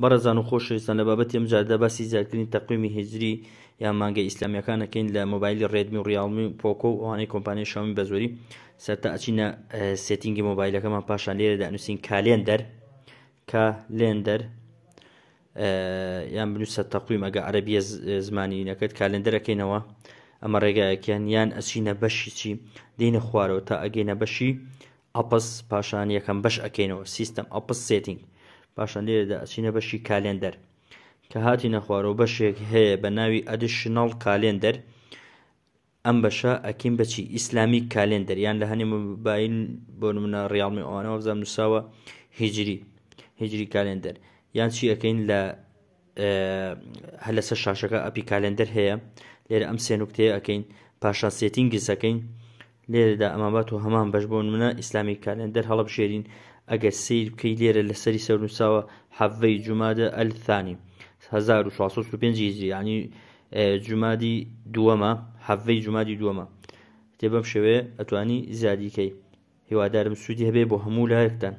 بەڕێزان و خۆشویستان لە بابەتی ئەم جادا باسی زیادکردنی تەقویمی هجری یان مانگە ئیسلامیەکانەکەین لە مۆبایلی ڕێدمی و ڕیاڵمی و پۆکۆ و ئەوانەی کۆمپانیای شامی بە زۆری سەرتا ئەچینە سێتینگی مۆبایلەکەمان پاشان لێرەدا نووسین کالێندەر کا لێندەر یان بنووسە تەقویم ئەگە عەربیە زمانی نەکەت کالێندەرەکەینەوە ئەمە ڕێگایەکیان یان ئەچینە بەشی چی دینە خوارەوە تا ئەگەینە بەشی ئەپس پاشان یەکەم بەش ئەکەینەوە سیستم ئەپس سێتینگ پاشان لێرەدا ئەچینە بەشی کالێندەر کە هاتی نەخوارەوە بەشێک هەیە بە ناوی ئەدیشنال کالێندەر ئەم بەشە ئەکیم بەچی ئیسلامی کالێندەریان لە هەنێ موبایل بۆ نمونە ڕیاڵمی ئەوانەوە بزان نووساوە هیجری هیجری کالێندەر یان چی ئەەکەین لە هە لەسەر شاشەکە ئەپی کالێندەر هەیە لێرە ئەم سێنوکتەیە ئەەکەین پاشا سێتین گزەکەین لێرەدا ئەمابات و هەمان بەش بۆن منە ئیسلامی کالێندەر هەڵە بشێرین ئەگە سیر بکەی لێرە لە سەری سەرنووساوە حەڤەی جومادە ئەلثانی 1605 ینی جومادی دووەمە حەڤەی جومادی دووەمە تێ بەم شوێ ئەتوانی زیادیکەی هیوادارم سوودی هەبێ بۆ هەموو لایەکتان